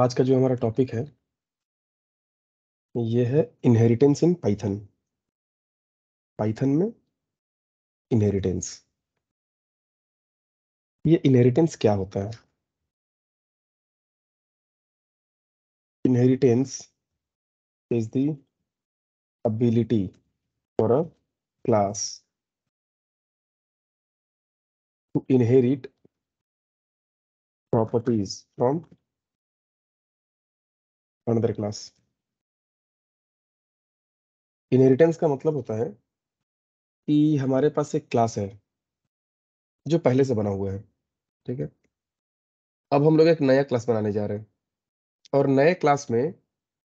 आज का जो हमारा टॉपिक है ये है इनहेरिटेंस इन पाइथन पाइथन में इनहेरिटेंस ये इनहेरिटेंस क्या होता है inheritance is the ability for a class to inherit properties from another class inheritance का मतलब होता है कि हमारे पास एक क्लास है जो पहले से बना हुआ है ठीक है अब हम लोग एक नया क्लास बनाने जा रहे हैं और नए क्लास में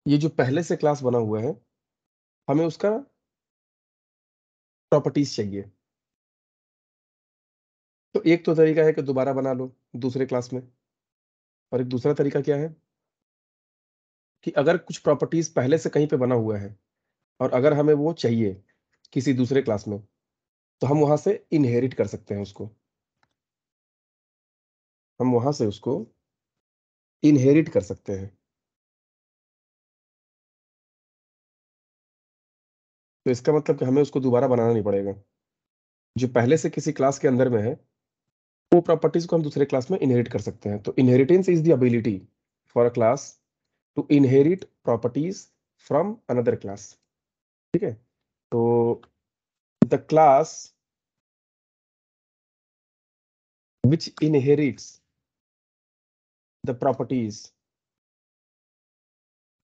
ये जो पहले से क्लास बना हुआ है हमें उसका प्रॉपर्टीज चाहिए तो एक तो तरीका है कि दोबारा बना लो दूसरे क्लास में और एक दूसरा तरीका क्या है कि अगर कुछ प्रॉपर्टीज पहले से कहीं पे बना हुआ है और अगर हमें वो चाहिए किसी दूसरे क्लास में तो हम वहां से इनहेरिट कर सकते हैं उसको हम वहां से उसको इनहेरिट कर सकते हैं तो इसका मतलब कि हमें उसको दोबारा बनाना नहीं पड़ेगा जो पहले से किसी क्लास के अंदर में है वो प्रॉपर्टीज को हम दूसरे क्लास में इनहेरिट कर सकते हैं तो inheritance is the ability for a class to inherit properties from another class. Okay, so the class which inherits the properties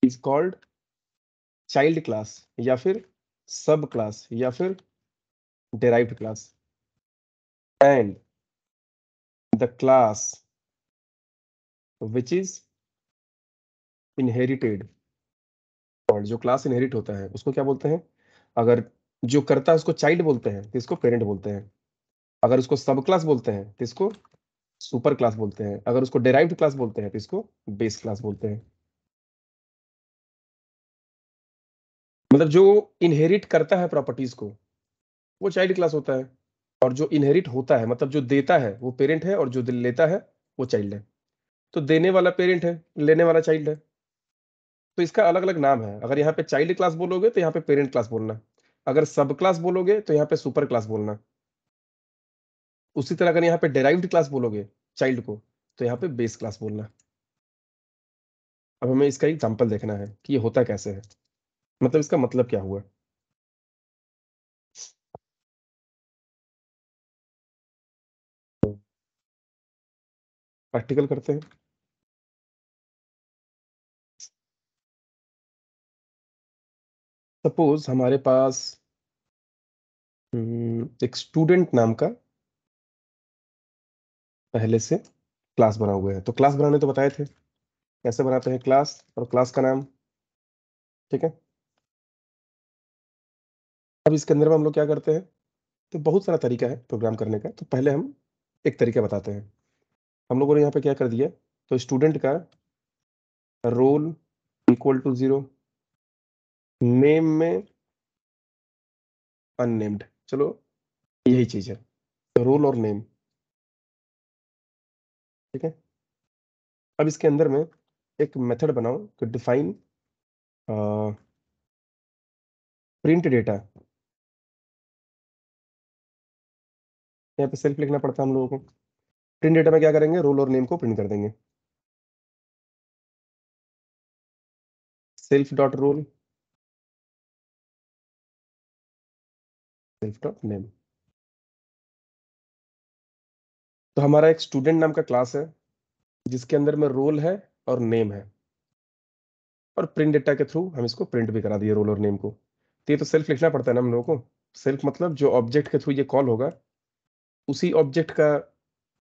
is called child class, Yafir subclass, Yafir derived class. And the class which is inherited और जो class inherit होता है उसको क्या बोलते हैं अगर जो करता है उसको चाइल्ड बोलते हैं तो इसको पेरेंट बोलते हैं अगर उसको सब क्लास बोलते हैं तो इसको सुपर क्लास बोलते हैं अगर उसको डेराइव क्लास बोलते हैं तो इसको बेस क्लास बोलते हैं मतलब जो इनहेरिट करता है प्रॉपर्टीज को वो चाइल्ड क्लास होता है और जो इनहेरिट होता है मतलब जो देता है वो पेरेंट है और जो लेता है वो चाइल्ड है तो देने वाला पेरेंट है लेने वाला चाइल्ड है तो इसका अलग अलग नाम है अगर यहाँ पे चाइल्ड क्लास बोलोगे तो यहाँ पे पेरेंट क्लास बोलना अगर सब क्लास बोलोगे तो यहाँ पे सुपर क्लास बोलना उसी तरह अगर यहाँ पे डेराइव्ड क्लास बोलोगे चाइल्ड को तो यहाँ पे बेस क्लास बोलना अब हमें इसका एग्जाम्पल देखना है कि ये होता कैसे है मतलब इसका मतलब क्या हुआ प्रैक्टिकल करते हैं सपोज हमारे पास हम्म, एक स्टूडेंट नाम का पहले से क्लास बना हुआ है तो क्लास बनाने तो बताए थे कैसे बनाते हैं क्लास और क्लास का नाम ठीक है अब इसके अंदर में हम लोग क्या करते हैं तो बहुत सारा तरीका है प्रोग्राम करने का तो पहले हम एक तरीका बताते हैं हम लोगों ने यहाँ पे क्या कर दिया तो स्टूडेंट का roll equal to zero name में अननेम्ड चलो यही चीज है रोल और नेम ठीक है अब इसके अंदर में एक मेथड बनाऊं कि डिफाइन प्रिंट डेटा यहाँ पे सेल्फ लिखना पड़ता है हम लोगों को प्रिंट डेटा में क्या करेंगे रोल और नेम को प्रिंट कर देंगे सेल्फ डॉट रोल self.name तो हमारा एक स्टूडेंट नाम का क्लास है जिसके अंदर में रोल है और नेम है और प्रिंट डेटा के थ्रू हम इसको प्रिंट भी करा दिए रोल और नेम को तो ये तो सेल्फ लिखना पड़ता है ना हम लोगों को सेल्फ मतलब जो ऑब्जेक्ट के थ्रू ये कॉल होगा उसी ऑब्जेक्ट का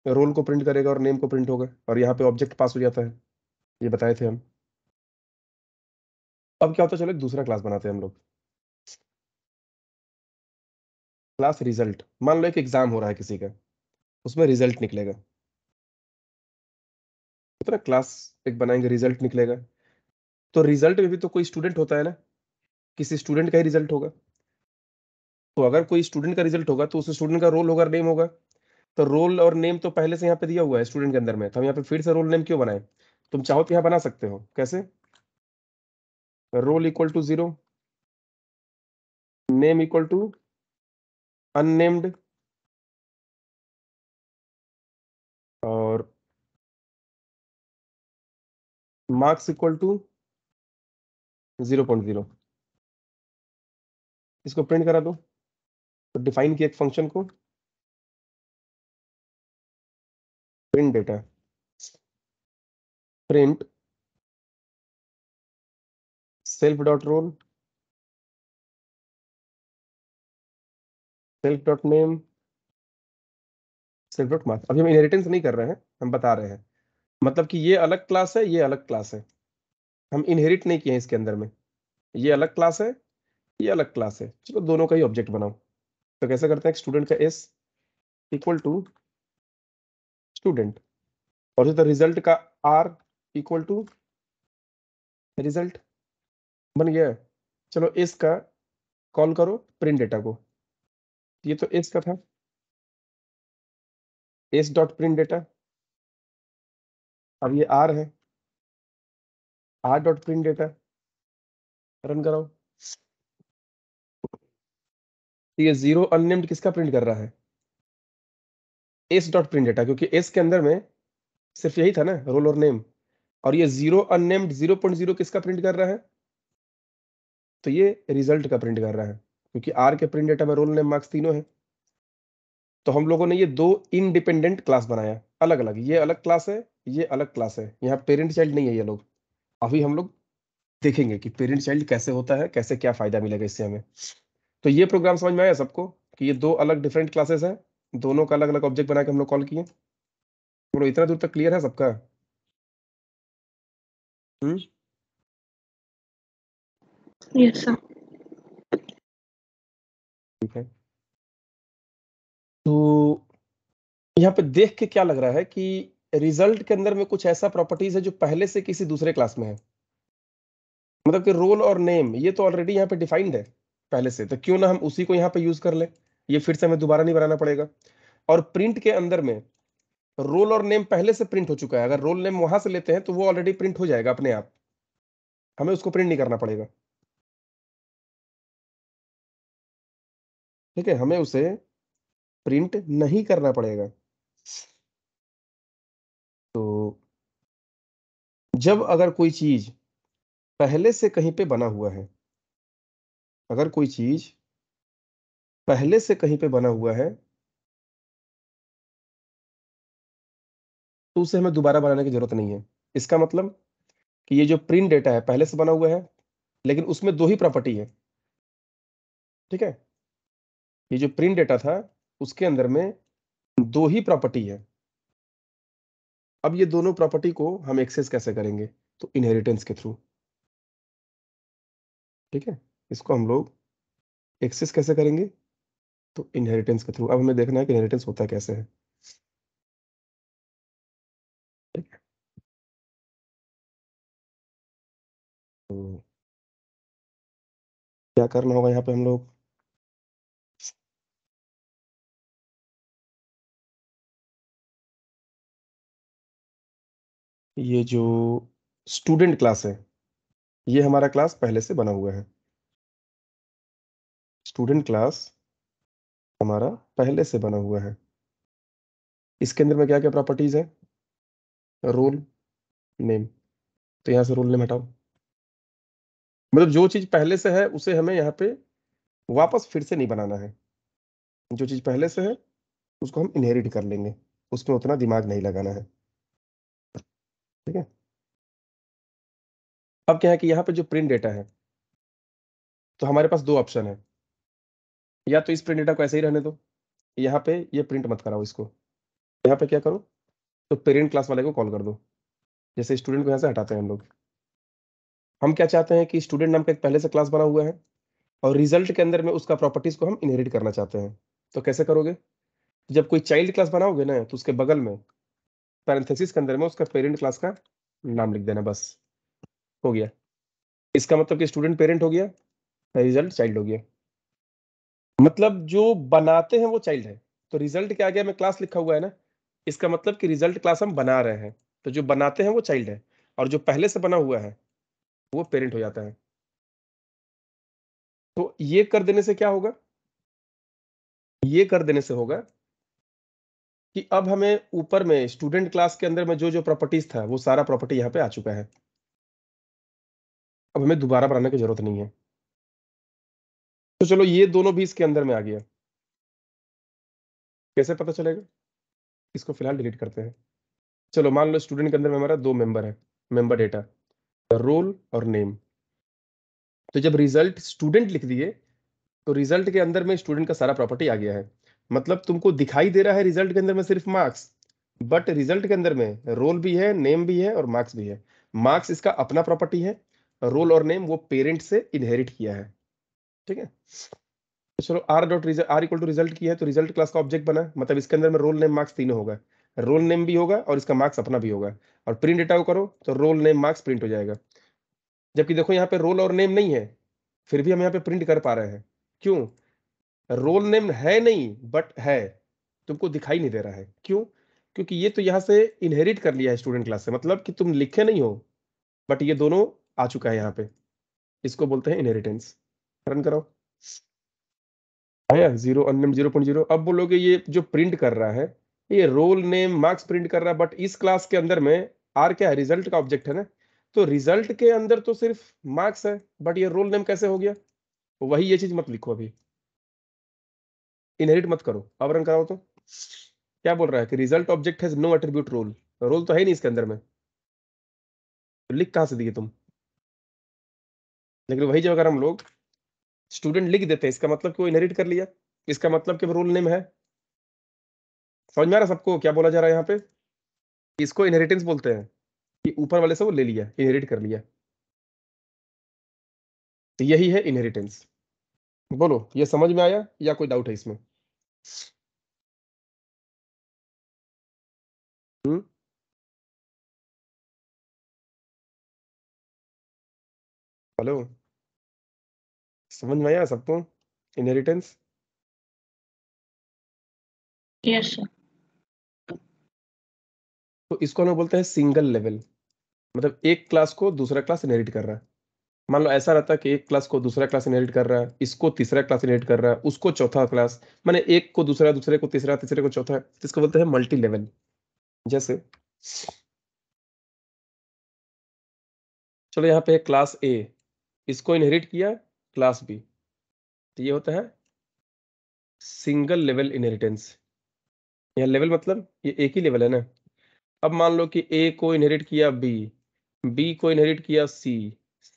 रोल को प्रिंट करेगा और नेम को प्रिंट होगा और यहाँ पे ऑब्जेक्ट पास हो जाता है ये बताए थे हम अब क्या होता है चलो एक दूसरा क्लास बनाते हैं हम लोग क्लास रिजल्ट मान लो एक एग्जाम हो रहा है किसी का उसमें रिजल्ट निकलेगा तो क्लास एक बनाएंगे रिजल्ट निकलेगा तो रिजल्ट में भी तो कोई स्टूडेंट होता है ना किसी स्टूडेंट का ही रिजल्ट होगा तो अगर कोई स्टूडेंट का रिजल्ट होगा तो उस स्टूडेंट का रोल होगा नेम होगा तो रोल और नेम तो पहले से यहाँ पे दिया हुआ है स्टूडेंट के अंदर में तो हम यहाँ पे फिर से रोल नेम क्यों बनाए तुम चाहो तो यहाँ बना सकते हो कैसे roll equal to zero name equal to unnamed और marks equal to zero point zero इसको प्रिंट करा दो तो डिफाइन किया एक फंक्शन को print data print self dot roll self dot name self dot marks अभी हम इनहेरिटेंस नहीं कर रहे हैं हम बता रहे हैं मतलब कि ये अलग क्लास है ये अलग क्लास है हम इनहेरिट नहीं किए हैं इसके अंदर में ये अलग क्लास है ये अलग क्लास है चलो दोनों का ही ऑब्जेक्ट बनाओ तो कैसे करते हैं स्टूडेंट का एस इक्वल टू स्टूडेंट और तो रिजल्ट का आर इक्वल टू रिजल्ट बन गया चलो इसका कॉल करो प्रिंट डेटा को ये तो एस का था एस डॉट प्रिंट डेटा अब ये आर है R dot print data run कराओ तो ये जीरो अननेम्ड किसका प्रिंट कर रहा है एस डॉट प्रिंट डेटा क्योंकि एस के अंदर में सिर्फ यही था ना रोल और नेम और ये zero unnamed zero point zero किसका प्रिंट कर रहा है तो ये रिजल्ट का प्रिंट कर रहा है क्योंकि आर के प्रिंट डेटा में रोल नेम मार्क्स तीनों हैं तो हम लोगों ने ये दो इनडिपेंडेंट क्लास बनाया अलग अलग ये अलग क्लास है ये अलग क्लास है यहाँ पेरेंट चाइल्ड नहीं है ये लोग अभी हम लोग देखेंगे कि पेरेंट चाइल्ड कैसे होता है कैसे क्या फायदा मिलेगा इससे हमें तो ये प्रोग्राम समझ में आया सबको कि ये दो अलग डिफरेंट क्लासेस हैं दोनों का अलग अलग ऑब्जेक्ट बना के हम लोग कॉल किए बोलो इतना दूर तक क्लियर है सबका हम्म यस सर ठीक है तो यहाँ पे देख के क्या लग रहा है कि रिजल्ट के अंदर में कुछ ऐसा प्रॉपर्टीज है जो पहले से किसी दूसरे क्लास में है मतलब कि रोल और नेम ये तो ऑलरेडी यहाँ पे डिफाइंड है पहले से तो क्यों ना हम उसी को यहाँ पे यूज कर ले ये फिर से हमें दोबारा नहीं बनाना पड़ेगा और प्रिंट के अंदर में रोल और नेम पहले से प्रिंट हो चुका है अगर रोल नेम वहां से लेते हैं तो वो ऑलरेडी प्रिंट हो जाएगा अपने आप हमें उसको प्रिंट नहीं करना पड़ेगा ठीक है हमें उसे प्रिंट नहीं करना पड़ेगा तो जब अगर कोई चीज पहले से कहीं पे बना हुआ है अगर कोई चीज पहले से कहीं पे बना हुआ है तो उसे हमें दोबारा बनाने की जरूरत नहीं है इसका मतलब कि ये जो प्रिंट डेटा है पहले से बना हुआ है लेकिन उसमें दो ही प्रॉपर्टी है ठीक है ये जो प्रिंट डेटा था उसके अंदर में दो ही प्रॉपर्टी है अब ये दोनों प्रॉपर्टी को हम एक्सेस कैसे करेंगे तो इनहेरिटेंस के थ्रू ठीक है इसको हम लोग एक्सेस कैसे करेंगे तो इनहेरिटेंस के थ्रू अब हमें देखना है कि इनहेरिटेंस होता कैसे है तो क्या करना होगा यहाँ पे हम लोग ये जो स्टूडेंट क्लास है ये हमारा क्लास पहले से बना हुआ है स्टूडेंट क्लास हमारा पहले से बना हुआ है इसके अंदर में क्या क्या प्रॉपर्टीज है रोल नेम तो यहाँ से रोल नेम हटाओ मतलब जो चीज पहले से है उसे हमें यहाँ पे वापस फिर से नहीं बनाना है जो चीज पहले से है उसको हम इनहेरिट कर लेंगे उसमें उतना दिमाग नहीं लगाना है ठीक है अब क्या है कि यहाँ पे जो प्रिंट डेटा है तो हमारे पास दो ऑप्शन है या तो इस प्रिंट डेटा को ऐसे ही रहने दो यहाँ पे ये प्रिंट मत कराओ इसको यहाँ पे क्या करो तो पेरेंट क्लास वाले को कॉल कर दो जैसे स्टूडेंट को यहाँ से हटाते हैं हम लोग हम क्या चाहते हैं कि स्टूडेंट नाम का एक पहले से क्लास बना हुआ है और रिजल्ट के अंदर में उसका प्रॉपर्टीज को हम इनहेरिट करना चाहते हैं तो कैसे करोगे जब कोई चाइल्ड क्लास बनाओगे ना तो उसके बगल में पैरेंथेसिस के अंदर में उसका पेरेंट क्लास का नाम लिख देना बस हो गया इसका मतलब कि स्टूडेंट पेरेंट हो गया रिजल्ट चाइल्ड हो गया मतलब जो बनाते हैं वो चाइल्ड है तो रिजल्ट क्या गया मैं क्लास लिखा हुआ है ना इसका मतलब कि रिजल्ट क्लास हम बना रहे हैं तो जो बनाते हैं वो चाइल्ड है और जो पहले से बना हुआ है वो पेरेंट हो जाता है तो ये कर देने से क्या होगा ये कर देने से होगा कि अब हमें ऊपर में स्टूडेंट क्लास के अंदर में जो जो प्रॉपर्टीज था वो सारा प्रॉपर्टी यहाँ पे आ चुका है अब हमें दोबारा बनाने की जरूरत नहीं है तो चलो ये दोनों भी इसके अंदर में आ गया कैसे पता चलेगा इसको फिलहाल डिलीट करते हैं चलो मान लो स्टूडेंट के अंदर में हमारा दो मेंबर है मेंबर डेटा रोल और नेम तो जब रिजल्ट स्टूडेंट लिख दिए तो रिजल्ट के अंदर में स्टूडेंट का सारा प्रॉपर्टी आ गया है मतलब तुमको दिखाई दे रहा है रिजल्ट के अंदर में सिर्फ मार्क्स बट रिजल्ट के अंदर में रोल भी है नेम भी है और मार्क्स भी है मार्क्स इसका अपना प्रॉपर्टी है रोल और नेम वो पेरेंट से इनहेरिट किया है ठीक है तो चलो R dot result R equal to result किया है तो रिजल्ट क्लास का ऑब्जेक्ट बना मतलब इसके अंदर में रोल नेम मार्क्स तीनों होगा रोल नेम भी होगा और इसका मार्क्स अपना भी होगा और प्रिंट डेटा करो तो रोल नेम मार्क्स प्रिंट हो जाएगा जबकि देखो यहाँ पे रोल और नेम नहीं है फिर भी हम यहाँ पे प्रिंट कर पा रहे हैं क्यों रोल नेम है नहीं बट है तुमको दिखाई नहीं दे रहा है क्यों क्योंकि ये तो यहाँ से इनहेरिट कर लिया है स्टूडेंट क्लास से मतलब कि तुम लिखे नहीं हो बट ये दोनों आ चुका है यहाँ पे इसको बोलते हैं इनहेरिटेंस रन कराओ आया zero unnamed zero point zero अब बोलोगे ये जो प्रिंट कर रहा है ये रोल नेम मार्क्स प्रिंट कर रहा है बट इस क्लास के अंदर में आर क्या है रिजल्ट का ऑब्जेक्ट है ना तो रिजल्ट के अंदर तो सिर्फ मार्क्स है बट ये रोल नेम कैसे हो गया वही ये चीज मत लिखो अभी इनहेरिट मत करो आवरण कराओ तो क्या बोल रहा है कि result object has no attribute roll roll तो है नहीं इसके अंदर में तो लिख कहाँ से दिए तुम लेकिन वही जब अगर हम लोग स्टूडेंट लिख देते हैं इसका मतलब कि वो इनहेरिट कर लिया इसका मतलब कि रोल नेम है समझ में आ रहा सबको क्या बोला जा रहा है यहाँ पे इसको इनहेरिटेंस बोलते हैं कि ऊपर वाले से वो ले लिया इनहेरिट कर लिया तो यही है इनहेरिटेंस बोलो ये समझ में आया या कोई डाउट है इसमें हम्म। हेलो समझ में आया सबको इनहेरिटेंस यस तो इसको हम बोलते हैं सिंगल लेवल मतलब एक क्लास को दूसरा क्लास इनहेरिट कर रहा है मान लो ऐसा रहता कि एक क्लास को दूसरा क्लास इनहेरिट कर रहा है इसको तीसरा क्लास इनहेरिट कर रहा है उसको चौथा क्लास मैंने एक को दूसरा दूसरे को तीसरा तीसरे को चौथा इसको बोलते हैं मल्टी लेवल जैसे चलो यहाँ पे क्लास ए इसको इनहेरिट किया क्लास बी तो ये होता है सिंगल लेवल इनहेरिटेंस यहाँ लेवल मतलब ये एक ही लेवल है ना अब मान लो कि ए को इनहेरिट किया बी बी को इनहेरिट किया सी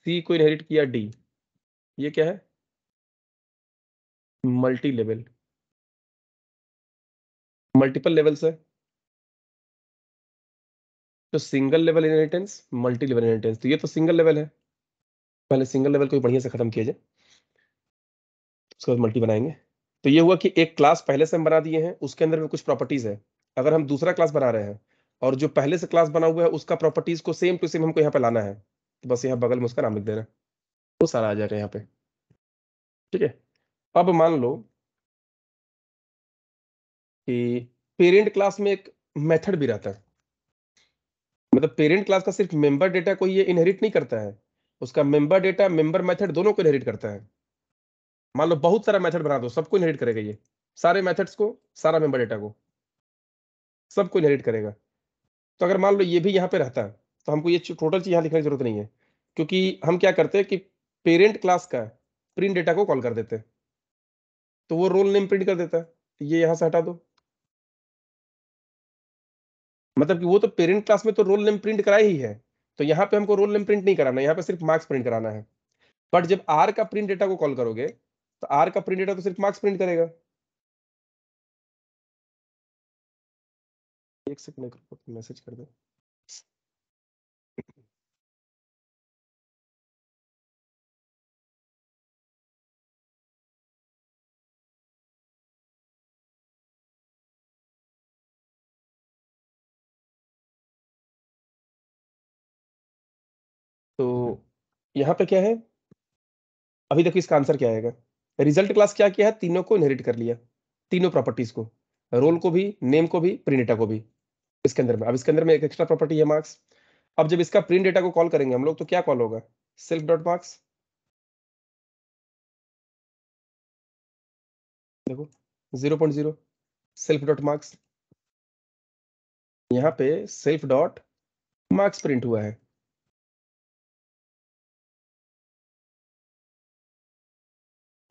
सी को इनहेरिट किया डी ये क्या है मल्टी लेवल मल्टीपल लेवल्स है तो single level inheritance multi level inheritance तो ये तो सिंगल लेवल है पहले सिंगल लेवल को बढ़िया से खत्म किया जाए उसके बाद मल्टी बनाएंगे तो ये हुआ कि एक क्लास पहले से हम बना दिए हैं उसके अंदर में कुछ प्रॉपर्टीज है अगर हम दूसरा क्लास बना रहे हैं और जो पहले से क्लास बना हुआ है उसका प्रॉपर्टीज को सेम टू सेम हमको यहाँ पे लाना है तो बस यहाँ बगल में उसका नाम लिख देना वो सारा आ जाएगा यहाँ पे ठीक है अब मान लो कि पेरेंट क्लास में एक मेथड भी रहता है मतलब पेरेंट क्लास का सिर्फ मेंबर डेटा को ये इनहेरिट नहीं करता है उसका मेंबर डेटा मेंबर मेथड दोनों को इनहेरिट करता है मान लो बहुत सारा मेथड बना दो सबको इनहेरिट करेगा ये सारे मेथड्स को सारा मेंबर डेटा को सबको इनहेरिट करेगा तो अगर मान लो ये भी यहाँ पे रहता है तो हमको ये टोटल चीज यहाँ लिखने की जरूरत नहीं है क्योंकि हम क्या करते हैं कि पेरेंट क्लास का प्रिंट डेटा को कॉल कर देते हैं तो वो रोल नेम प्रिंट कर देता है तो ये यहां से हटा दो मतलब कि वो तो पेरेंट क्लास में तो रोल नेम प्रिंट कराए ही है तो यहाँ पे हमको रोल नेम प्रिंट नहीं कराना यहाँ पे सिर्फ मार्क्स प्रिंट कराना है बट जब आर का प्रिंट डेटा को कॉल करोगे तो आर का प्रिंट डेटा तो सिर्फ मार्क्स प्रिंट करेगा एक सेकंड मैसेज कर दो यहाँ पे क्या है अभी देखो इसका आंसर क्या आएगा रिजल्ट क्लास क्या किया है तीनों को इनहेरिट कर लिया तीनों प्रॉपर्टीज को रोल को भी नेम को भी प्रिंट डेटा को भी इसके अंदर में अब इसके अंदर में एक एक्स्ट्रा प्रॉपर्टी है मार्क्स अब जब इसका प्रिंट डेटा को कॉल करेंगे हम लोग तो क्या कॉल होगा सेल्फ डॉट मार्क्स देखो zero point zero self dot marks यहाँ पे सेल्फ डॉट मार्क्स प्रिंट हुआ है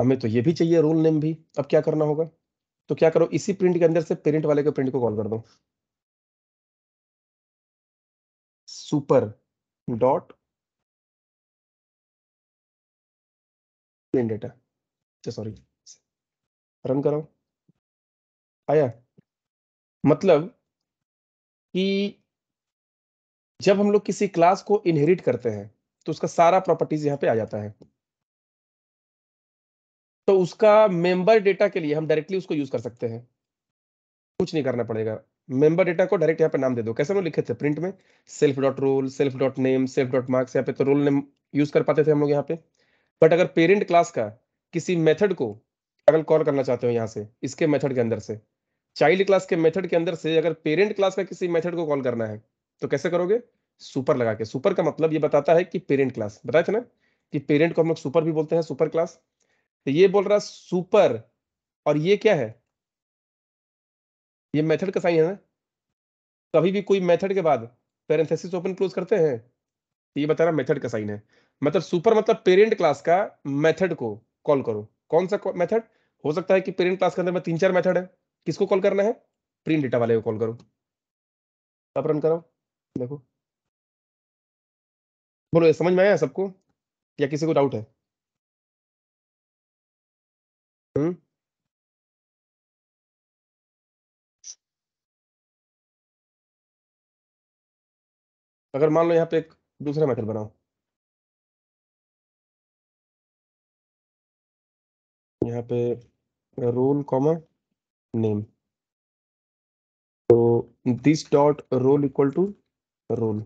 हमें तो ये भी चाहिए रोल नेम भी अब क्या करना होगा तो क्या करो इसी प्रिंट के अंदर से पेरेंट वाले के प्रिंट को कॉल कर दो super dot print data sorry run करो आया मतलब कि जब हम लोग किसी क्लास को इनहेरिट करते हैं तो उसका सारा प्रॉपर्टीज यहां पे आ जाता है तो उसका मेंबर डेटा के लिए हम डायरेक्टली उसको यूज कर सकते हैं कुछ नहीं करना पड़ेगा मेंबर डेटा को डायरेक्ट यहाँ पे नाम दे दो कैसे हम लिखे थे प्रिंट में self dot roll self dot name self dot marks यहाँ पे तो रोल नेम यूज कर पाते थे हम लोग यहाँ पे बट अगर पेरेंट क्लास का किसी मेथड को अगर कॉल करना चाहते हो यहाँ से इसके मेथड के अंदर से चाइल्ड क्लास के मेथड के अंदर से अगर पेरेंट क्लास का किसी मेथड को कॉल करना है तो कैसे करोगे सुपर लगा के सुपर का मतलब ये बताता है कि पेरेंट क्लास बताए थे ना कि पेरेंट को हम लोग सुपर भी बोलते हैं सुपर क्लास तो ये बोल रहा सुपर और ये क्या है ये मेथड का साइन है ना कभी भी कोई मेथड के बाद पेरेंथेसिस ओपन क्लोज करते हैं तो ये बता रहा मेथड का साइन है मतलब सुपर मतलब पेरेंट क्लास का मेथड को कॉल करो कौन सा मेथड हो सकता है कि पेरेंट क्लास के अंदर में तीन चार मेथड है किसको कॉल करना है प्रिंट डेटा वाले को कॉल करो अब रन करो देखो बोलो समझ में आया सबको या किसी को डाउट है Hmm? अगर मान लो यहाँ पे एक दूसरा मेथड बनाओ यहाँ पे रोल कॉमा नेम तो this dot roll equal to roll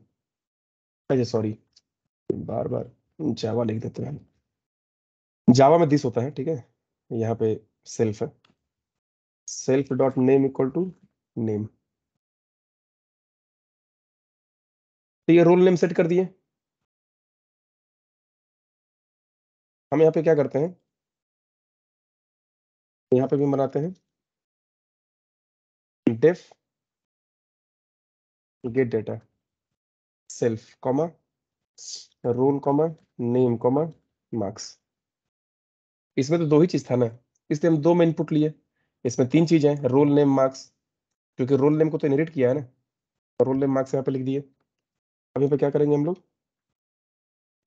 अच्छा सॉरी बार बार जावा लिख देते हैं जावा में दिस होता है ठीक है यहाँ पे सेल्फ है self dot name equal to name तो ये रोल नेम सेट कर दिए हम यहाँ पे क्या करते हैं यहाँ पे भी बनाते हैं def get data self comma roll comma name comma marks इसमें तो दो ही चीज था ना इसलिए हम दो में इनपुट लिए इसमें तीन चीजें हैं रोल नेम मार्क्स क्योंकि रोल नेम को तो इनरेट किया है ना और रोल नेम मार्क्स यहाँ पे लिख दिए अब यहाँ पे क्या करेंगे हम लोग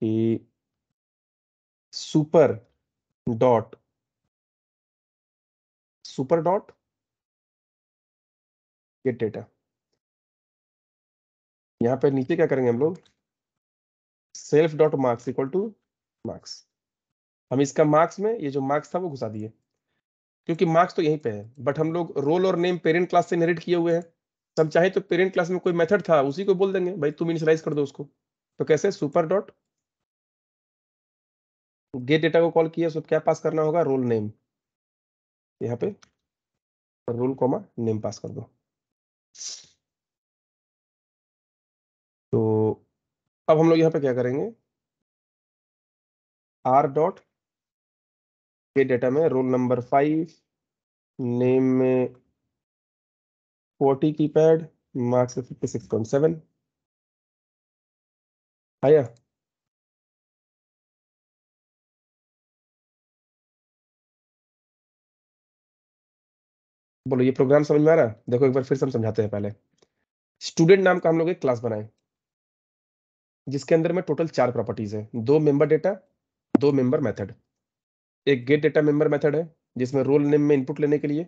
कि super dot super dot get data यहाँ पे नीचे क्या करेंगे हम लोग self dot marks equal to marks हम इसका मार्क्स में ये जो मार्क्स था वो घुसा दिए क्योंकि मार्क्स तो यहीं पे है बट हम लोग रोल और नेम पेरेंट क्लास से इनहेरिट किए हुए हैं हम चाहे तो पेरेंट क्लास में कोई मेथड था उसी को बोल देंगे भाई तुम इनिशलाइज कर दो उसको तो कैसे सुपर डॉट गेट डेटा को कॉल किया क्या पास करना होगा रोल नेम यहाँ पे रोल कॉमा नेम पास कर दो तो अब हम लोग यहाँ पे क्या करेंगे आर डॉट के डेटा में रोल नंबर फाइव नेम में फोर्टी की पैड marks fifty six point seven आया बोलो ये प्रोग्राम समझ में आ रहा देखो एक बार फिर से हम समझाते हैं पहले स्टूडेंट नाम का हम लोग एक क्लास बनाए जिसके अंदर में टोटल चार प्रॉपर्टीज है दो मेंबर डेटा दो मेंबर मेथड एक गेट डेटा मेंबर मेथड है जिसमें रोल नेम में इनपुट लेने के लिए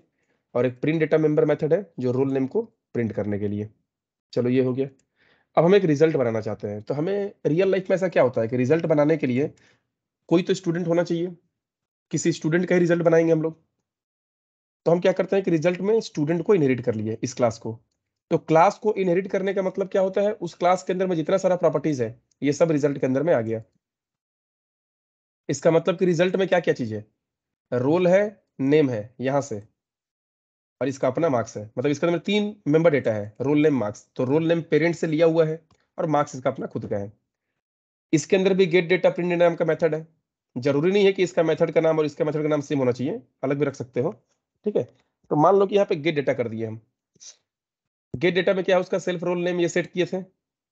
और एक प्रिंट डेटा मेंबर मेथड है जो रोल नेम को प्रिंट करने के लिए चलो ये हो गया अब हम एक रिजल्ट बनाना चाहते हैं तो हमें रियल लाइफ में ऐसा क्या होता है कि रिजल्ट बनाने के लिए कोई तो स्टूडेंट होना चाहिए किसी स्टूडेंट का ही रिजल्ट बनाएंगे हम लोग तो हम क्या करते हैं कि रिजल्ट में स्टूडेंट को इनहेरिट कर लिए इस क्लास को तो क्लास को इनहेरिट करने का मतलब क्या होता है उस क्लास के अंदर में जितना सारा प्रॉपर्टीज है ये सब रिजल्ट के अंदर में आ गया इसका मतलब कि रिजल्ट में क्या क्या चीज है रोल है नेम है यहां से और इसका अपना मार्क्स है मतलब इसका मतलब तीन मेंबर डेटा है रोल नेम मार्क्स तो रोल नेम पेरेंट से लिया हुआ है और मार्क्स इसका अपना खुद का है इसके अंदर भी गेट डेटा प्रिंट नाम का मेथड है जरूरी नहीं है कि इसका मेथड का नाम और इसका मेथड का नाम सेम होना चाहिए अलग भी रख सकते हो ठीक है तो मान लो कि यहाँ पे गेट डेटा कर दिए हम गेट डेटा में क्या है उसका सेल्फ रोल नेम ये सेट किए थे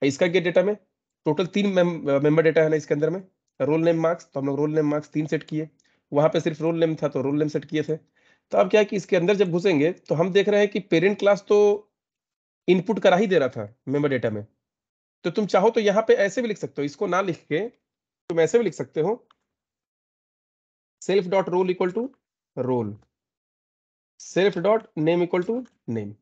इसका गेट डेटा में टोटल तीन मेंबर डेटा है ना इसके अंदर में रोल नेम मार्क्स तो हम लोग रोल नेम मार्क्स तीन सेट किए वहाँ पे सिर्फ रोल नेम था तो रोल नेम सेट किए थे तो अब क्या है कि इसके अंदर जब घुसेंगे तो हम देख रहे हैं कि पेरेंट क्लास तो इनपुट करा ही दे रहा था मेम्बर डेटा में तो तुम चाहो तो यहाँ पे ऐसे भी लिख सकते हो इसको ना लिख के तुम ऐसे भी लिख सकते हो self dot roll equal to roll self dot name equal to name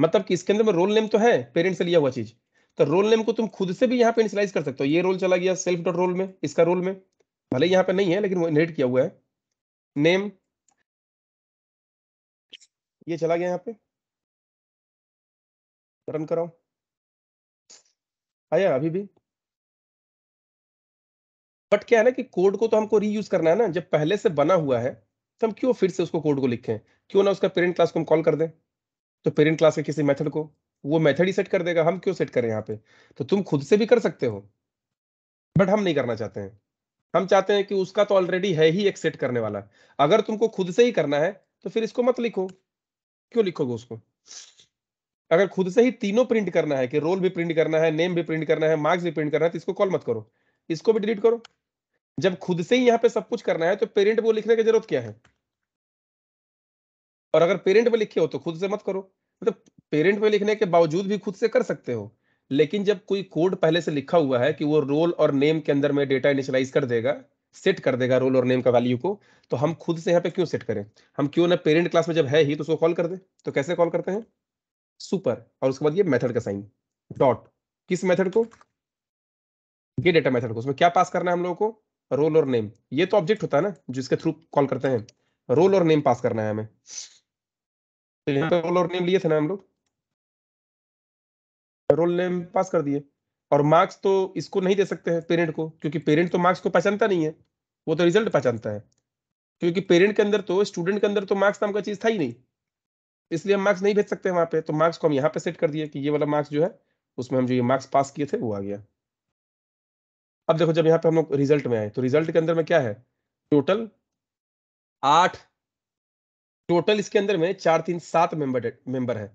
मतलब कि इसके अंदर में रोल नेम तो है पेरेंट से लिया हुआ चीज तो रोल नेम को तुम खुद से भी यहाँ पे इनिशलाइज कर सकते हो ये रोल चला गया सेल्फ डॉट रोल में इसका रोल में भले यहाँ पे नहीं है लेकिन वो इनहेरिट किया हुआ है नेम ये चला गया यहाँ पे रन कराओ आया अभी भी बट क्या है ना कि कोड को तो हमको रीयूज करना है ना जब पहले से बना हुआ है तो हम क्यों फिर से उसको कोड को लिखें क्यों ना उसका पेरेंट क्लास को हम कॉल कर दें तो पेरेंट क्लास के किसी मेथड को वो मेथड ही सेट कर देगा हम क्यों सेट करें यहाँ पे तो तुम खुद से भी कर सकते हो बट हम नहीं करना चाहते हैं हम चाहते हैं कि उसका तो ऑलरेडी है ही एक सेट करने वाला अगर तुमको खुद से ही करना है तो फिर इसको मत लिखो क्यों लिखोगे उसको अगर खुद से ही तीनों प्रिंट करना है कि रोल भी प्रिंट करना है नेम भी प्रिंट करना है मार्क्स भी प्रिंट करना है तो इसको कॉल मत करो इसको भी डिलीट करो जब खुद से ही यहाँ पे सब कुछ करना है तो पेरेंट वो लिखने की जरूरत क्या है और अगर पेरेंट में लिखे हो तो खुद से मत करो मतलब तो पेरेंट में लिखने के बावजूद भी खुद से कर सकते हो लेकिन जब कोई कोड पहले से लिखा हुआ है कि वो रोल और नेम के अंदर में डेटा इनिशलाइज कर देगा सेट कर देगा रोल और नेम का वैल्यू को तो हम खुद से यहाँ पे क्यों सेट करें हम क्यों ना पेरेंट क्लास में जब है ही तो उसको कॉल कर दे तो कैसे कॉल करते हैं सुपर और उसके बाद ये मेथड का साइन डॉट किस मेथड को ये डेटा मेथड को उसमें क्या पास करना है हम लोगों को रोल और नेम ये तो ऑब्जेक्ट होता है ना जिसके थ्रू कॉल करते हैं रोल और नेम पास करना है हमें तो यहाँ पे रोल और नेम लिए थे ना हम लोग रोल नेम पास कर दिए और मार्क्स तो इसको नहीं दे सकते हैं पेरेंट को क्योंकि पेरेंट तो मार्क्स को पहचानता नहीं है वो तो रिजल्ट पहचानता है क्योंकि पेरेंट के अंदर तो स्टूडेंट के अंदर तो मार्क्स नाम का चीज था ही नहीं इसलिए हम मार्क्स नहीं भेज सकते वहां पे तो मार्क्स को हम यहाँ पे सेट कर दिए कि ये वाला मार्क्स जो है उसमें हम जो ये मार्क्स पास किए थे वो आ गया अब देखो जब यहाँ पे हम लोग रिजल्ट में आए तो रिजल्ट के अंदर में क्या है टोटल आठ टोटल इसके अंदर में चार तीन सात मेंबर मेंबर है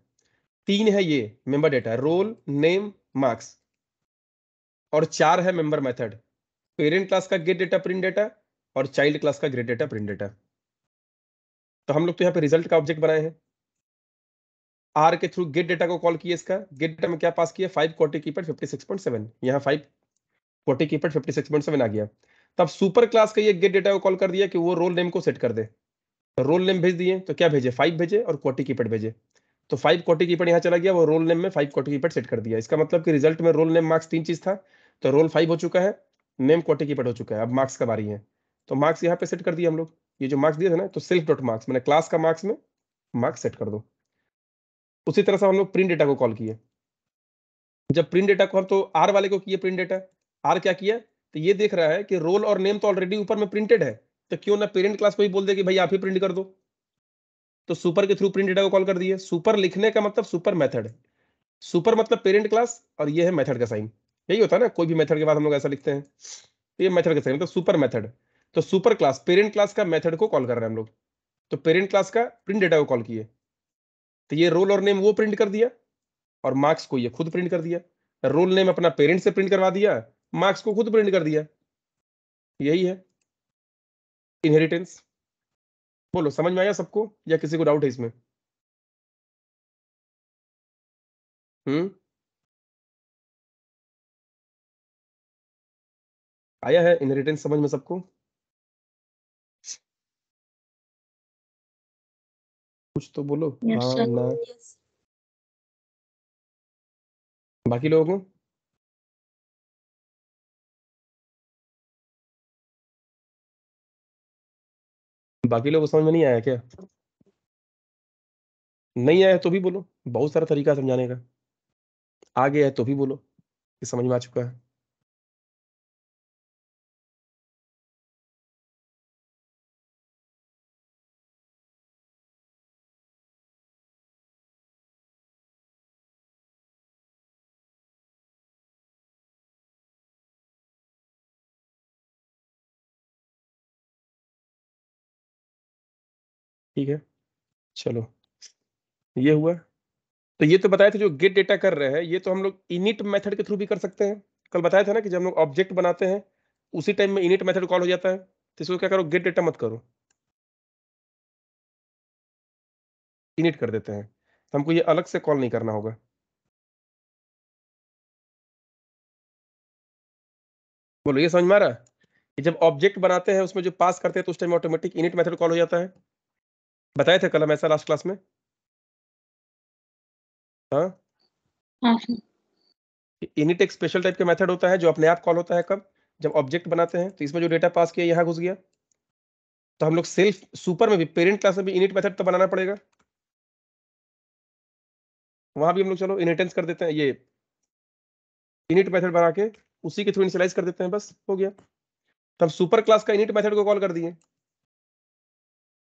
तीन है ये member data roll name marks और चार है मेंबर मेथड पेरेंट क्लास का गेट डेटा प्रिंट डेटा और चाइल्ड क्लास का ग्रेट डेटा प्रिंट डेटा तो हम लोग तो यहाँ पे रिजल्ट का ऑब्जेक्ट बनाए हैं आर के थ्रू गेट डेटा को कॉल किया इसका गेट डेटा में क्या पास किया फाइव क्वार्टी कीपर फिफ्टी सिक्स पॉइंट सेवन यहाँ फाइव क्वार्टी कीपर फिफ्टी सिक्स पॉइंट सेवन आ गया तब सुपर क्लास का ये गेट डेटा को कॉल कर दिया कि वो रोल नेम को सेट कर दे रोल नेम भेज दिए तो क्या भेजे फाइव भेजे और क्वार्टी कीपर भेजे तो फाइव कोटी कीपर यहाँ चला गया वो रोल नेम में फाइव कोटी कीपर सेट कर दिया इसका मतलब कि रिजल्ट में रोल नेम मार्क्स तीन चीज था तो रोल फाइव हो चुका है नेम कोटी कीपर हो चुका है अब मार्क्स का बारी है तो मार्क्स यहाँ पे सेट कर दिया हम लोग ये जो मार्क्स दिए थे ना तो सेल्फ डॉट मार्क्स मैंने क्लास का मार्क्स में मार्क्स सेट कर दो उसी तरह से हम लोग प्रिंट डेटा को कॉल किए जब प्रिंट डेटा को हम तो आर वाले को किए प्रिंट डेटा आर क्या किया तो ये देख रहा है कि रोल और नेम तो ऑलरेडी ऊपर में प्रिंटेड है तो क्यों ना पेरेंट क्लास को ही बोल दे कि भाई आप ही प्रिंट कर दो तो सुपर के थ्रू प्रिंट डेटा को कॉल कर दिए सुपर लिखने का मतलब सुपर मेथड सुपर मतलब पेरेंट क्लास और ये है मेथड का साइन यही होता है ना कोई भी मेथड के बाद हम लोग ऐसा लिखते हैं तो ये मेथड का साइन मतलब सुपर मेथड तो सुपर क्लास पेरेंट क्लास का मेथड को कॉल कर रहे हैं हम लोग तो पेरेंट क्लास का प्रिंट डेटा को कॉल किए तो ये रोल और नेम वो प्रिंट कर दिया और मार्क्स को ये खुद प्रिंट कर दिया रोल नेम अपना पेरेंट से प्रिंट करवा दिया मार्क्स को खुद प्रिंट कर दिया यही है इनहेरिटेंस बोलो समझ में आया सबको या किसी को डाउट है इसमें हम्म आया है इनहेरिटेंस समझ में सबको कुछ तो बोलो yes, हाँ ना yes. बाकी लोगों को बाकी लोग समझ में नहीं आया क्या नहीं आया तो भी बोलो बहुत सारा तरीका समझाने का आगे है तो भी बोलो कि समझ में आ चुका है ठीक है चलो ये हुआ तो ये तो बताया था जो गेट डेटा कर रहे हैं ये तो हम लोग इनिट मेथड के थ्रू भी कर सकते हैं कल बताया था ना कि जब हम लोग ऑब्जेक्ट बनाते हैं उसी टाइम में इनिट मेथड कॉल हो जाता है तो इसको क्या करो गेट डेटा मत करो इनिट कर देते हैं तो हमको ये अलग से कॉल नहीं करना होगा बोलो ये समझ मारा कि जब ऑब्जेक्ट बनाते हैं उसमें जो पास करते हैं तो उस time automatic init method call हो जाता है बताए थे कलम ऐसा लास्ट क्लास में इनिट हाँ? हाँ, हाँ। एक स्पेशल टाइप के मेथड होता है जो अपने आप कॉल होता है कब जब ऑब्जेक्ट बनाते हैं तो इसमें जो डेटा पास किया यहाँ घुस गया तो हम लोग सेल्फ सुपर में भी पेरेंट क्लास में भी इनिट मेथड तो बनाना पड़ेगा वहां भी हम लोग चलो इनिटेंस कर देते हैं ये इनिट मेथड बना के उसी के थ्रू इनिशलाइज कर देते हैं बस हो गया तो हम सुपर क्लास का इनिट मेथड को कॉल कर दिए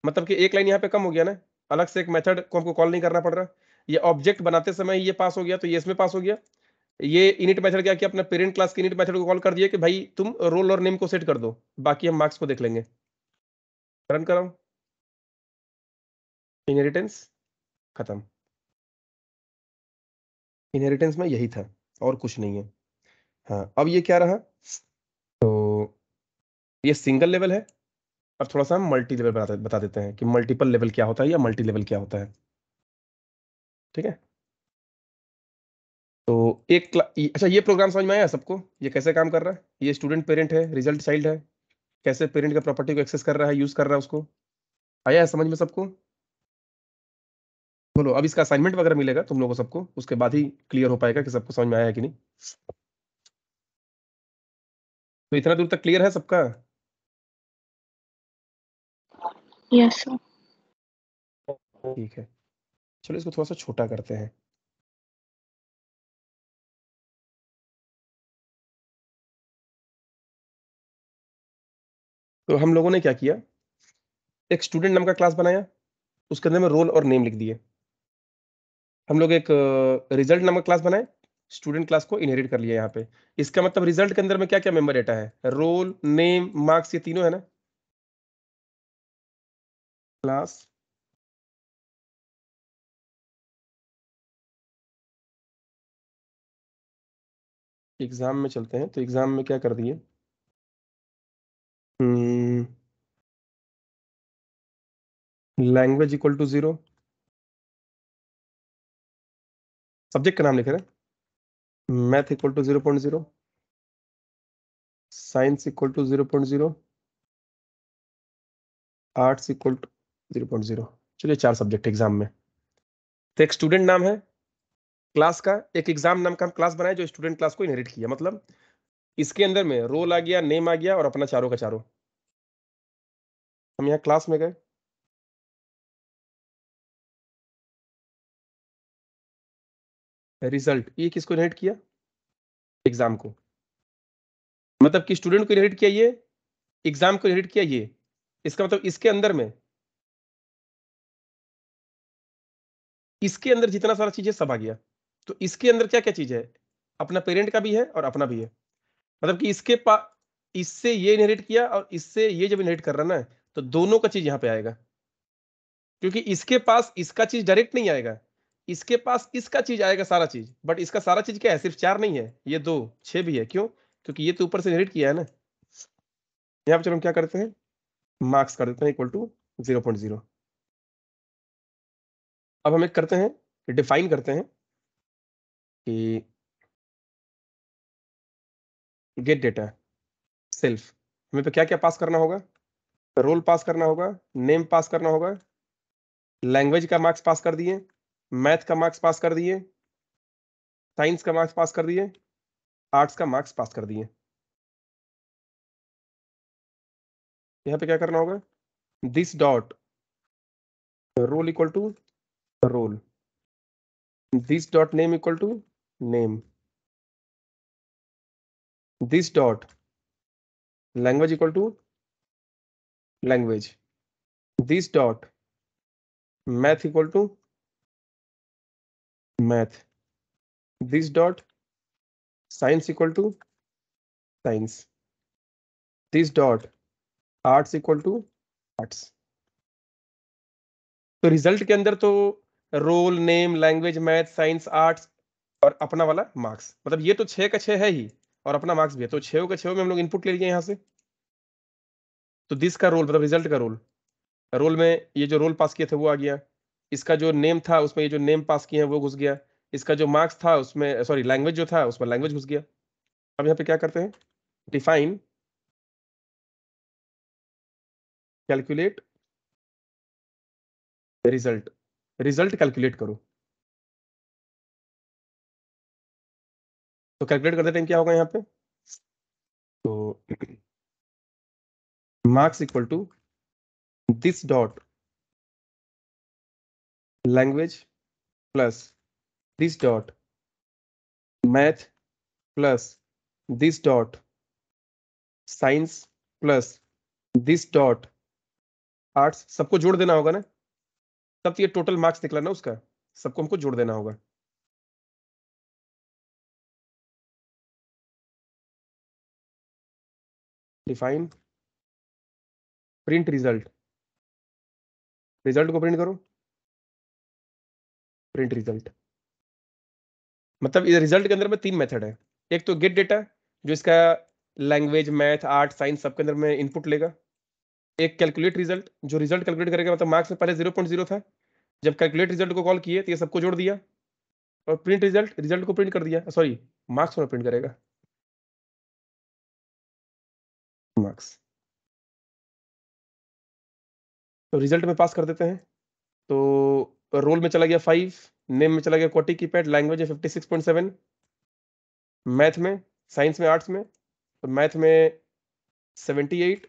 मतलब कि एक लाइन यहाँ पे कम हो गया ना अलग से एक मेथड को हमको कॉल नहीं करना पड़ रहा ये ऑब्जेक्ट बनाते समय ये पास हो गया तो ये इसमें पास हो गया ये इनिट मेथड क्या कि अपना पेरेंट क्लास के इनिट मेथड को कॉल कर दिया कि भाई तुम रोल और नेम को सेट कर दो बाकी हम मार्क्स को देख लेंगे रन कराओ इनहेरिटेंस खत्म इनहेरिटेंस में यही था और कुछ नहीं है हाँ अब ये क्या रहा तो ये सिंगल लेवल है अब थोड़ा सा हम मल्टी लेवल बता, देते हैं कि मल्टीपल लेवल क्या होता है या मल्टी लेवल क्या होता है ठीक है तो एक अच्छा ये प्रोग्राम समझ में आया सबको ये कैसे काम कर रहा है ये स्टूडेंट पेरेंट है रिजल्ट चाइल्ड है कैसे पेरेंट का प्रॉपर्टी को एक्सेस कर रहा है यूज कर रहा है उसको आया है समझ में सबको बोलो अब इसका असाइनमेंट वगैरह मिलेगा तुम लोगों सबको उसके बाद ही क्लियर हो पाएगा कि सबको समझ में आया है कि नहीं तो इतना दूर तक क्लियर है सबका यस ठीक है चलो इसको थोड़ा सा छोटा करते हैं तो हम लोगों ने क्या किया एक स्टूडेंट नाम का क्लास बनाया उसके अंदर में रोल और नेम लिख दिए हम लोग एक रिजल्ट नाम का क्लास बनाए स्टूडेंट क्लास को इनहेरिट कर लिया यहाँ पे इसका मतलब रिजल्ट के अंदर में क्या क्या मेंबर डेटा है रोल नेम मार्क्स ये तीनों है ना class एग्जाम में चलते हैं तो एग्जाम में क्या कर दिए language equal to zero subject का नाम लिख रहे हैं math equal to zero point zero science equal to zero point zero arts equal to zero चलिए चार सब्जेक्ट एग्जाम में तो एक स्टूडेंट नाम है क्लास का एक एग्जाम नाम का हम क्लास बनाए जो स्टूडेंट क्लास को इनहेरिट किया मतलब इसके अंदर में रोल आ गया नेम आ गया और अपना चारों का चारों हम यहाँ क्लास में गए रिजल्ट ये किसको इनहेरिट किया एग्जाम को मतलब कि स्टूडेंट को इनहेरिट किया ये एग्जाम को इनहेरिट किया ये इसका मतलब इसके अंदर में इसके अंदर जितना सारा चीजें सब आ गया तो इसके अंदर क्या क्या चीज है अपना पेरेंट का भी है और अपना भी है मतलब कि इसके पास इससे ये इनहेरिट किया और इससे ये जब इनहेरिट कर रहा ना तो दोनों का चीज यहाँ पे आएगा क्योंकि इसके पास इसका चीज डायरेक्ट नहीं आएगा इसके पास इसका चीज आएगा सारा चीज बट इसका सारा चीज क्या है सिर्फ चार नहीं है ये दो छह भी है क्यों क्योंकि ये तो ऊपर से इनहेरिट किया है ना यहाँ पर चलो हम क्या करते हैं मार्क्स कर देते हैं equal to zero point zero अब हम एक करते हैं डिफाइन करते हैं कि गेट डेटा सेल्फ हमें पे तो क्या क्या पास करना होगा रोल पास करना होगा नेम पास करना होगा लैंग्वेज का मार्क्स पास कर दिए मैथ का मार्क्स पास कर दिए साइंस का मार्क्स पास कर दिए आर्ट्स का मार्क्स पास कर दिए यहाँ पे क्या करना होगा this dot roll equal to role this dot name equal to name this dot language equal to language this dot math equal to math this dot science equal to science this dot arts equal to arts तो result के अंदर तो roll name language math science arts और अपना वाला marks मतलब ये तो छः का छः है ही और अपना मार्क्स भी है तो छः का छः में हम लोग इनपुट ले लिए यहाँ से तो दिस का रोल मतलब रिजल्ट का रोल रोल में ये जो रोल पास किए थे वो आ गया इसका जो नेम था उसमें ये जो नेम पास किए हैं वो घुस गया इसका जो मार्क्स था उसमें सॉरी लैंग्वेज जो था उसमें लैंग्वेज घुस गया अब यहाँ पे क्या करते हैं define calculate result result calculate करो तो कैलकुलेट करते टाइम क्या होगा यहाँ पे तो marks equal to this dot language plus this dot math plus this dot science plus this dot arts सबको जोड़ देना होगा ना तब तो ये टोटल मार्क्स निकला ना उसका सबको हमको जोड़ देना होगा डिफाइन प्रिंट रिजल्ट रिजल्ट को प्रिंट करो प्रिंट रिजल्ट मतलब इस रिजल्ट के अंदर में तीन मेथड है एक तो गेट डेटा जो इसका लैंग्वेज मैथ आर्ट साइंस सबके अंदर में इनपुट लेगा एक कैलकुलेट रिजल्ट जो रिजल्ट कैलकुलेट करेगा मतलब मार्क्स में पहले जीरो पॉइंट जीरो था जब कैलकुलेट रिजल्ट को कॉल किए तो ये सबको जोड़ दिया और प्रिंट रिजल्ट रिजल्ट को प्रिंट कर दिया सॉरी मार्क्स तो में प्रिंट करेगा मार्क्स तो रिजल्ट में पास कर देते हैं तो रोल में चला गया फाइव नेम में चला गया क्वटी की पैड लैंग्वेज है fifty six point seven math में साइंस में आर्ट्स में तो मैथ में सेवेंटी एट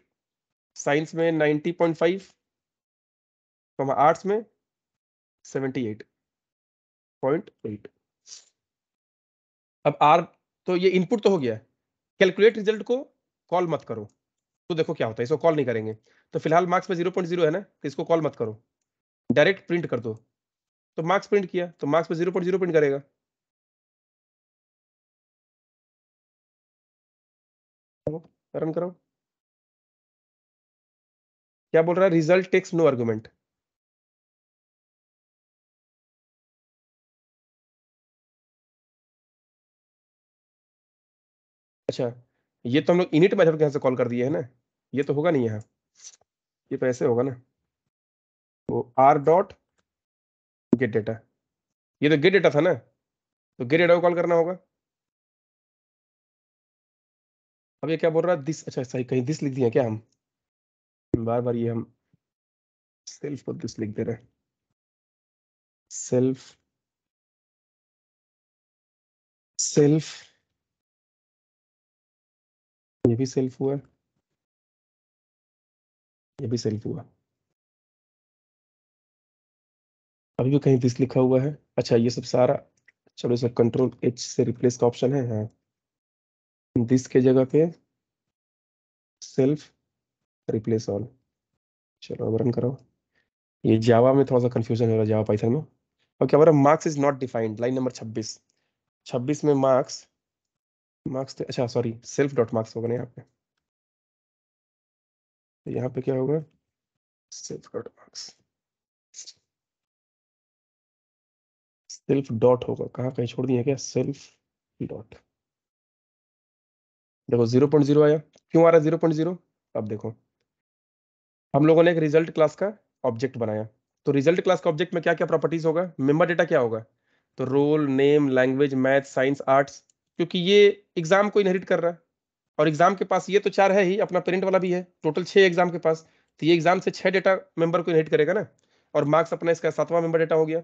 साइंस में 90.5 तो आर्ट्स में 78.8 अब आर तो ये इनपुट तो हो गया कैलकुलेट रिजल्ट को कॉल मत करो तो देखो क्या होता है इसको कॉल नहीं करेंगे तो फिलहाल मार्क्स में 0.0 है ना तो इसको कॉल मत करो डायरेक्ट प्रिंट कर दो तो मार्क्स प्रिंट किया तो मार्क्स में 0.0 प्रिंट करेगा रन करो क्या बोल रहा है रिजल्ट टेक्स नो आर्ग्यूमेंट अच्छा ये तो हम लोग इनिट मेथड के से कॉल कर दिए है ना ये तो होगा नहीं यहाँ ये तो ऐसे होगा ना तो आर डॉट गेट डेटा ये तो गेट डेटा था ना तो गेट डेटा को कॉल करना होगा अब ये क्या बोल रहा है दिस अच्छा सही कहीं दिस लिख दिया क्या हम बार बार ये हम सेल्फ को दिस तो लिख दे रहे सेल्फ सेल्फ ये भी सेल्फ हुआ ये भी सेल्फ हुआ अभी भी कहीं दिस लिखा हुआ है अच्छा ये सब सारा चलो सर कंट्रोल एच से रिप्लेस का ऑप्शन है हाँ दिस के जगह पे सेल्फ रिप्लेस ऑल चलो अब रन करो ये जावा में थोड़ा सा कंफ्यूजन हो रहा है जावा पाइथन में ओके अब marks is not defined line number 26 26 में मार्क्स मार्क्स तो, अच्छा सॉरी सेल्फ डॉट मार्क्स होगा ना यहाँ पे तो यहाँ पे क्या होगा self dot marks self dot होगा कहाँ कहीं छोड़ दिए क्या सेल्फ डॉट देखो जीरो पॉइंट जीरो आया क्यों आ रहा है जीरो पॉइंट जीरो अब देखो हम लोगों ने एक रिजल्ट क्लास का ऑब्जेक्ट बनाया तो रिजल्ट क्लास का ऑब्जेक्ट में क्या क्या प्रॉपर्टीज होगा मेम्बर डेटा क्या होगा तो roll name language math science arts क्योंकि ये एग्जाम को इनहेरिट कर रहा है और एग्जाम के पास ये तो चार है ही अपना प्रिंट वाला भी है टोटल छः एग्जाम के पास तो ये एग्जाम से छः डेटा मेंबर को इनहेरिट करेगा ना और मार्क्स अपना इसका सातवां मेंबर डेटा हो गया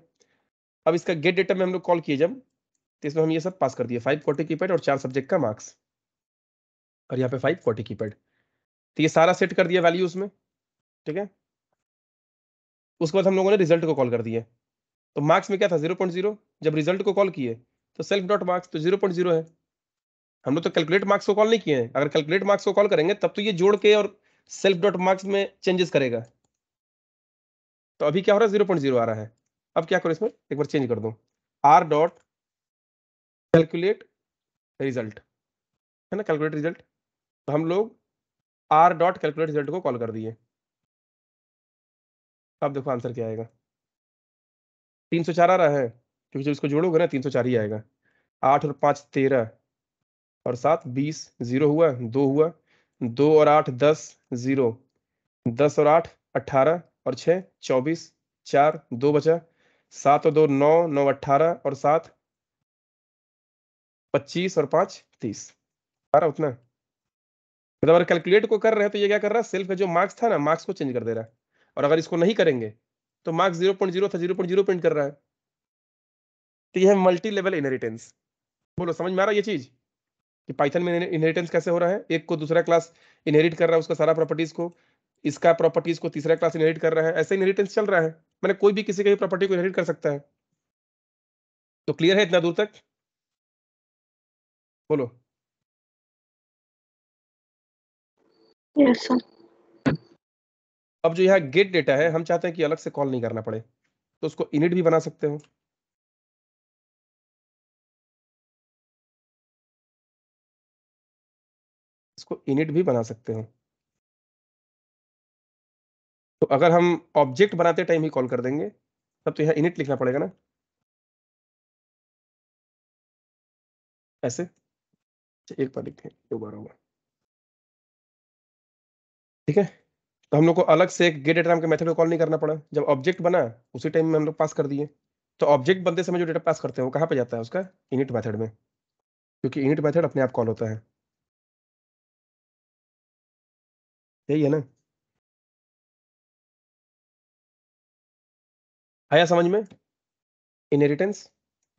अब इसका गेट डेटा में हम लोग कॉल किए जब तो इसमें हम ये सब पास कर दिए फाइव फोर्टी की पैड और चार सब्जेक्ट का मार्क्स और यहाँ पे फाइव फोर्टी की पैड तो ये सारा सेट कर दिया वैल्यू उसमें ठीक है उसके बाद हम लोगों ने रिजल्ट को कॉल कर दिया तो मार्क्स में क्या था जीरो पॉइंट जीरो जब रिजल्ट को कॉल किए तो सेल्फ डॉट मार्क्स तो जीरो पॉइंट जीरो है हम लोग तो कैलकुलेट मार्क्स को कॉल नहीं किए हैं अगर कैलकुलेट मार्क्स को कॉल करेंगे तब तो ये जोड़ के और सेल्फ डॉट मार्क्स में चेंजेस करेगा तो अभी क्या हो रहा है जीरो पॉइंट जीरो आ रहा है अब क्या करो इसमें एक बार चेंज कर दो आर डॉट कैलकुलेट रिजल्ट है ना कैलकुलेट रिजल्ट तो हम लोग आर डॉट कैलकुलेट रिजल्ट को कॉल कर दिए अब तो देखो आंसर क्या आएगा तीन सौ चार आ रहा है क्योंकि जब इसको जोड़ोगे ना तीन सौ चार ही आएगा आठ और पाँच तेरह और सात बीस जीरो हुआ दो हुआ दो और आठ दस जीरो दस और आठ अट्ठारह और छः चौबीस चार दो बचा सात और दो नौ नौ अट्ठारह और सात पच्चीस और पाँच तीस आ रहा उतना मतलब अगर कैलकुलेट को कर रहे हैं तो ये क्या कर रहा है सेल्फ का जो मार्क्स था ना मार्क्स को चेंज कर दे रहा है और अगर इसको नहीं करेंगे तो मार्क्स जीरो पॉइंट जीरो था जीरो पॉइंट जीरो प्रिंट कर रहा है तो यह मल्टी लेवल इनहेरिटेंस बोलो समझ में आ रहा है ये चीज़ कि पाइथन में इनहेरिटेंस कैसे हो रहा है एक को दूसरा क्लास इनहेरिट कर रहा है उसका सारा प्रॉपर्टीज को इसका प्रॉपर्टीज को तीसरा क्लास इनहेरिट कर रहा है ऐसे इनहेरिटेंस चल रहा है मैंने मतलब कोई भी किसी का प्रॉपर्टी को इनहेरिट कर सकता है तो क्लियर है इतना दूर तक बोलो yes, sir. अब जो यहाँ गेट डेटा है हम चाहते हैं कि अलग से कॉल नहीं करना पड़े तो उसको इनिट भी बना सकते हो इसको इनिट भी बना सकते हो तो अगर हम ऑब्जेक्ट बनाते टाइम ही कॉल कर देंगे तब तो यहाँ इनिट लिखना पड़ेगा ना ऐसे एक बार लिखते हैं दोबारा होगा ठीक है तो हम लोग को अलग से एक गेट डेटा के मेथड को कॉल नहीं करना पड़ा जब ऑब्जेक्ट बना उसी टाइम में हम लोग पास कर दिए तो ऑब्जेक्ट बनते समय जो डेटा पास करते हैं वो कहाँ पे जाता है उसका इनिट मेथड में क्योंकि इनिट मेथड अपने आप कॉल होता है यही है ना आया समझ में इनहेरिटेंस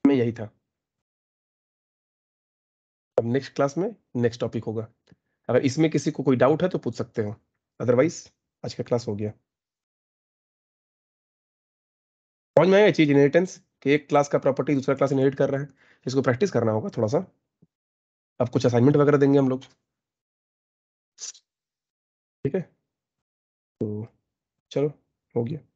में यही था अब नेक्स्ट क्लास में नेक्स्ट टॉपिक होगा अगर इसमें किसी को कोई डाउट है तो पूछ सकते हो अदरवाइज आज का क्लास हो गया समझ में आया चीज इनहेरिटेंस कि एक क्लास का प्रॉपर्टी दूसरा क्लास इनहेरिट कर रहा है इसको प्रैक्टिस करना होगा थोड़ा सा अब कुछ असाइनमेंट वगैरह देंगे हम लोग ठीक है तो चलो हो गया